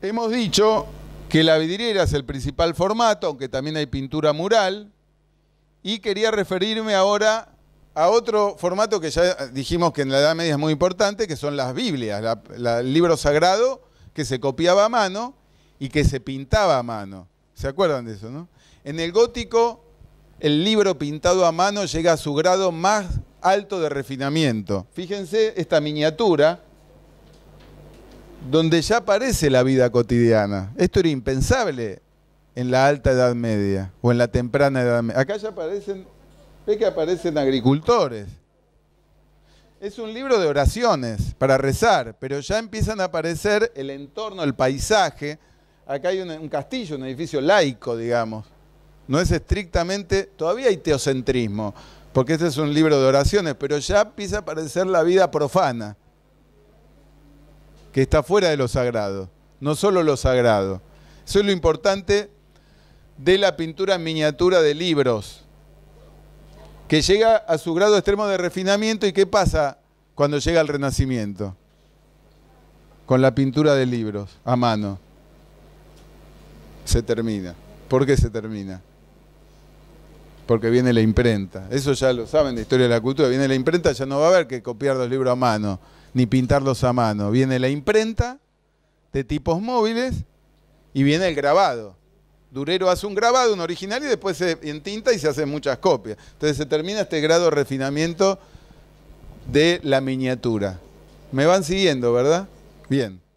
Hemos dicho que la vidriera es el principal formato, aunque también hay pintura mural, y quería referirme ahora a otro formato que ya dijimos que en la Edad Media es muy importante, que son las Biblias, el libro sagrado que se copiaba a mano y que se pintaba a mano. ¿Se acuerdan de eso, no? En el gótico, el libro pintado a mano llega a su grado más alto de refinamiento. Fíjense esta miniatura donde ya aparece la vida cotidiana. Esto era impensable en la alta Edad Media o en la temprana Edad Media. Acá ya aparecen, ve que aparecen agricultores. Es un libro de oraciones para rezar, pero ya empiezan a aparecer el entorno, el paisaje. Acá hay un, castillo, un edificio laico, digamos. No es estrictamente, todavía hay teocentrismo, porque ese es un libro de oraciones, pero ya empieza a aparecer la vida profana que está fuera de lo sagrado, no solo lo sagrado. Eso es lo importante de la pintura en miniatura de libros, que llega a su grado extremo de refinamiento y qué pasa cuando llega el Renacimiento con la pintura de libros a mano. Se termina. ¿Por qué se termina? Porque viene la imprenta. Eso ya lo saben de historia de la cultura. Viene la imprenta, ya no va a haber que copiar los libros a mano ni pintarlos a mano. Viene la imprenta de tipos móviles y viene el grabado. Durero hace un grabado, un original, y después se tinta y se hacen muchas copias. Entonces se termina este grado de refinamiento de la miniatura. Me van siguiendo, ¿verdad? Bien.